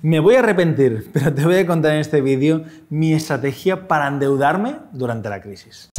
Me voy a arrepentir, pero te voy a contar en este vídeo mi estrategia para endeudarme durante la crisis.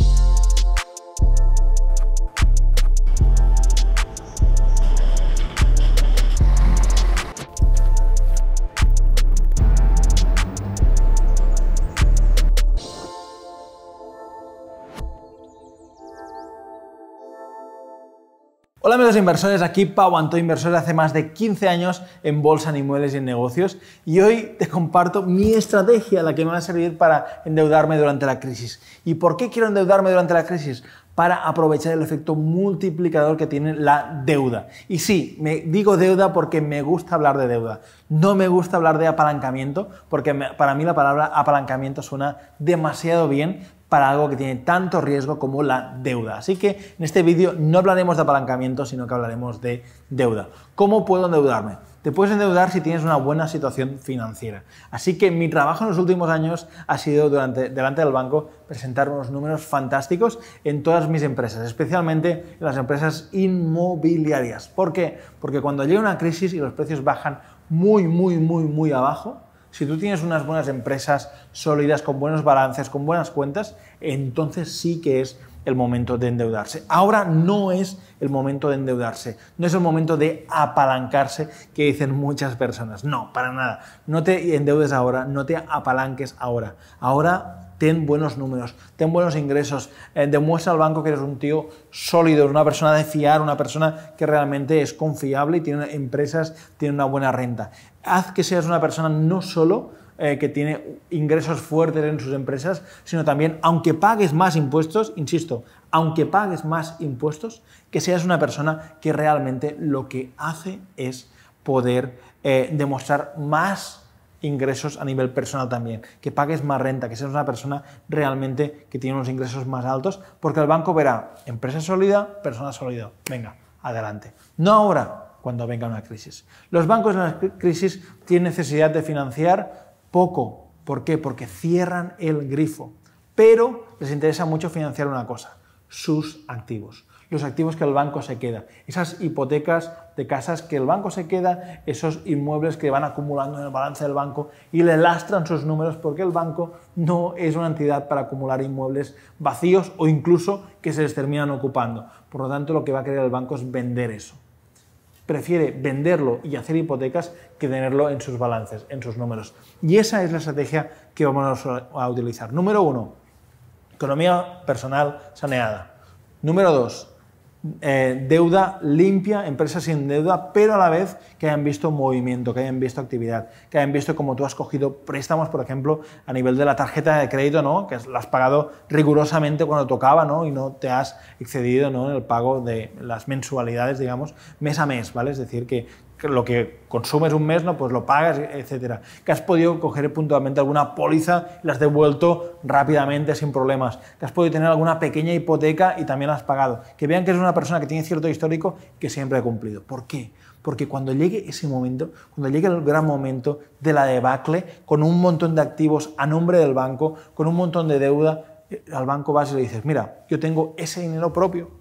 Hola los inversores, aquí Pau Anto, inversor hace más de 15 años en bolsa, en inmuebles y en negocios y hoy te comparto mi estrategia, la que me va a servir para endeudarme durante la crisis. ¿Y por qué quiero endeudarme durante la crisis? para aprovechar el efecto multiplicador que tiene la deuda. Y sí, me digo deuda porque me gusta hablar de deuda. No me gusta hablar de apalancamiento porque para mí la palabra apalancamiento suena demasiado bien para algo que tiene tanto riesgo como la deuda. Así que en este vídeo no hablaremos de apalancamiento, sino que hablaremos de deuda. ¿Cómo puedo endeudarme? Te puedes endeudar si tienes una buena situación financiera. Así que mi trabajo en los últimos años ha sido delante del banco presentar unos números fantásticos en todas mis empresas, especialmente en las empresas inmobiliarias. ¿Por qué? Porque cuando llega una crisis y los precios bajan muy, muy, muy, muy abajo, si tú tienes unas buenas empresas sólidas, con buenos balances, con buenas cuentas, entonces sí que es el momento de endeudarse. Ahora no es el momento de endeudarse, no es el momento de apalancarse que dicen muchas personas. No, para nada. No te endeudes ahora, no te apalanques ahora. Ahora ten buenos números, ten buenos ingresos, eh, demuestra al banco que eres un tío sólido, una persona de fiar, una persona que realmente es confiable y tiene empresas, tiene una buena renta. Haz que seas una persona no solo eh, que tiene ingresos fuertes en sus empresas, sino también, aunque pagues más impuestos, insisto, aunque pagues más impuestos, que seas una persona que realmente lo que hace es poder eh, demostrar más ingresos a nivel personal también, que pagues más renta, que seas una persona realmente que tiene unos ingresos más altos, porque el banco verá empresa sólida, persona sólida. Venga, adelante. No ahora, cuando venga una crisis. Los bancos en la crisis tienen necesidad de financiar poco. ¿Por qué? Porque cierran el grifo. Pero les interesa mucho financiar una cosa, sus activos los activos que el banco se queda, esas hipotecas de casas que el banco se queda, esos inmuebles que van acumulando en el balance del banco y le lastran sus números porque el banco no es una entidad para acumular inmuebles vacíos o incluso que se les terminan ocupando. Por lo tanto, lo que va a querer el banco es vender eso prefiere venderlo y hacer hipotecas que tenerlo en sus balances, en sus números. Y esa es la estrategia que vamos a utilizar. Número uno, economía personal saneada. Número dos, eh, deuda limpia, empresas sin deuda, pero a la vez que hayan visto movimiento, que hayan visto actividad, que hayan visto como tú has cogido préstamos, por ejemplo, a nivel de la tarjeta de crédito, ¿no? que la has pagado rigurosamente cuando tocaba ¿no? y no te has excedido ¿no? en el pago de las mensualidades, digamos, mes a mes. ¿vale? Es decir, que lo que consumes un mes, ¿no? pues lo pagas, etcétera. Que has podido coger puntualmente alguna póliza y la has devuelto rápidamente sin problemas. Que has podido tener alguna pequeña hipoteca y también la has pagado. Que vean que es una persona que tiene cierto histórico que siempre ha cumplido. ¿Por qué? Porque cuando llegue ese momento, cuando llegue el gran momento de la debacle, con un montón de activos a nombre del banco, con un montón de deuda, eh, al banco vas y le dices, mira, yo tengo ese dinero propio,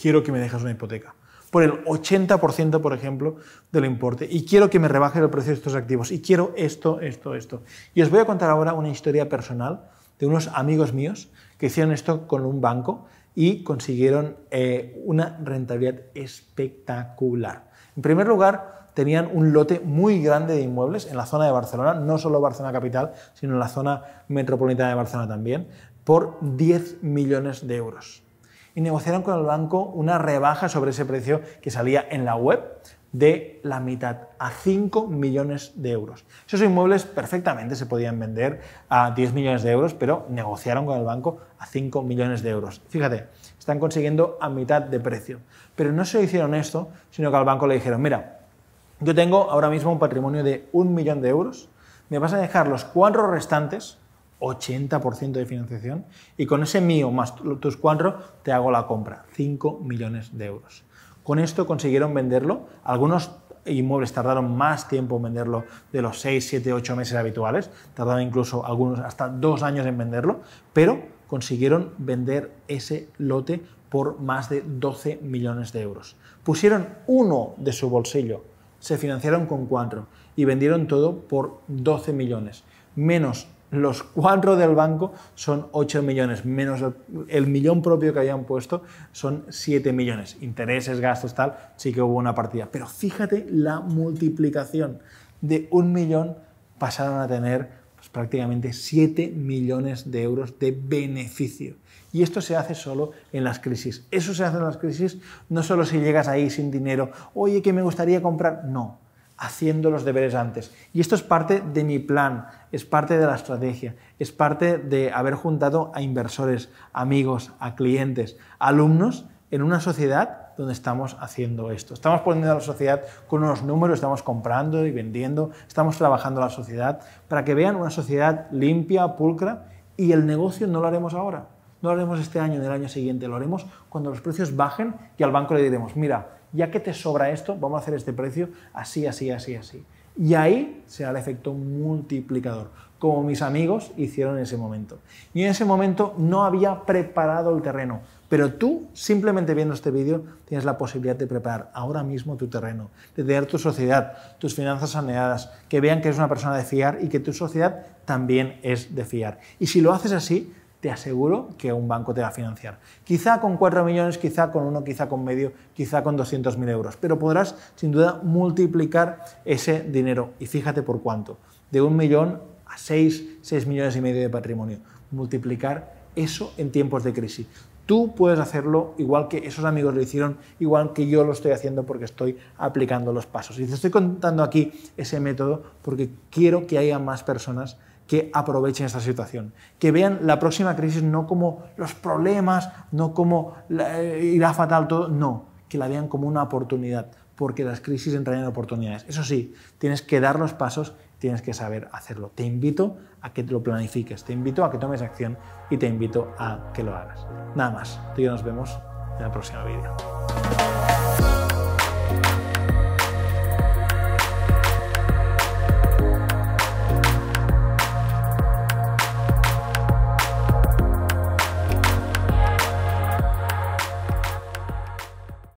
quiero que me dejes una hipoteca por el 80%, por ejemplo, del importe. Y quiero que me rebaje el precio de estos activos. Y quiero esto, esto, esto. Y os voy a contar ahora una historia personal de unos amigos míos que hicieron esto con un banco y consiguieron eh, una rentabilidad espectacular. En primer lugar, tenían un lote muy grande de inmuebles en la zona de Barcelona, no solo Barcelona capital, sino en la zona metropolitana de Barcelona también, por 10 millones de euros y negociaron con el banco una rebaja sobre ese precio que salía en la web de la mitad a 5 millones de euros. Esos inmuebles perfectamente se podían vender a 10 millones de euros, pero negociaron con el banco a 5 millones de euros. Fíjate, están consiguiendo a mitad de precio. Pero no se hicieron esto, sino que al banco le dijeron, mira, yo tengo ahora mismo un patrimonio de un millón de euros, me vas a dejar los cuatro restantes 80% de financiación y con ese mío más tus cuatro te hago la compra, 5 millones de euros. Con esto consiguieron venderlo, algunos inmuebles tardaron más tiempo en venderlo de los 6, 7, 8 meses habituales, tardaron incluso algunos hasta dos años en venderlo, pero consiguieron vender ese lote por más de 12 millones de euros. Pusieron uno de su bolsillo, se financiaron con cuatro y vendieron todo por 12 millones, menos los cuatro del banco son 8 millones, menos el, millón propio que habían puesto son 7 millones. Intereses, gastos, tal, sí que hubo una partida. Pero fíjate la multiplicación. De un millón pasaron a tener pues, prácticamente 7 millones de euros de beneficio. Y esto se hace solo en las crisis. Eso se hace en las crisis, no solo si llegas ahí sin dinero, oye, que me gustaría comprar, no haciendo los deberes antes. Y esto es parte de mi plan, es parte de la estrategia, es parte de haber juntado a inversores, amigos, a clientes, alumnos en una sociedad donde estamos haciendo esto. Estamos poniendo a la sociedad con unos números, estamos comprando y vendiendo, estamos trabajando la sociedad para que vean una sociedad limpia, pulcra y el negocio no lo haremos ahora. No lo haremos este año, ni el año siguiente, lo haremos cuando los precios bajen y al banco le diremos, mira, ya que te sobra esto, vamos a hacer este precio así, así, así, así. Y ahí será el efecto multiplicador, como mis amigos hicieron en ese momento. Y en ese momento no había preparado el terreno, pero tú, simplemente viendo este vídeo, tienes la posibilidad de preparar ahora mismo tu terreno, de tener tu sociedad, tus finanzas saneadas, que vean que eres una persona de fiar y que tu sociedad también es de fiar. Y si lo haces así, te aseguro que un banco te va a financiar. Quizá con 4 millones, quizá con uno, quizá con medio, quizá con 200.000 euros, pero podrás sin duda multiplicar ese dinero. Y fíjate por cuánto, de un millón a 6, 6 millones y medio de patrimonio. Multiplicar eso en tiempos de crisis. Tú puedes hacerlo igual que esos amigos lo hicieron, igual que yo lo estoy haciendo porque estoy aplicando los pasos. Y te estoy contando aquí ese método porque quiero que haya más personas que aprovechen esta situación, que vean la próxima crisis no como los problemas, no como eh, irá fatal todo, no, que la vean como una oportunidad, porque las crisis entrañan oportunidades. Eso sí, tienes que dar los pasos, tienes que saber hacerlo. Te invito a que lo planifiques, te invito a que tomes acción y te invito a que lo hagas. Nada más, tú yo nos vemos en el próximo vídeo.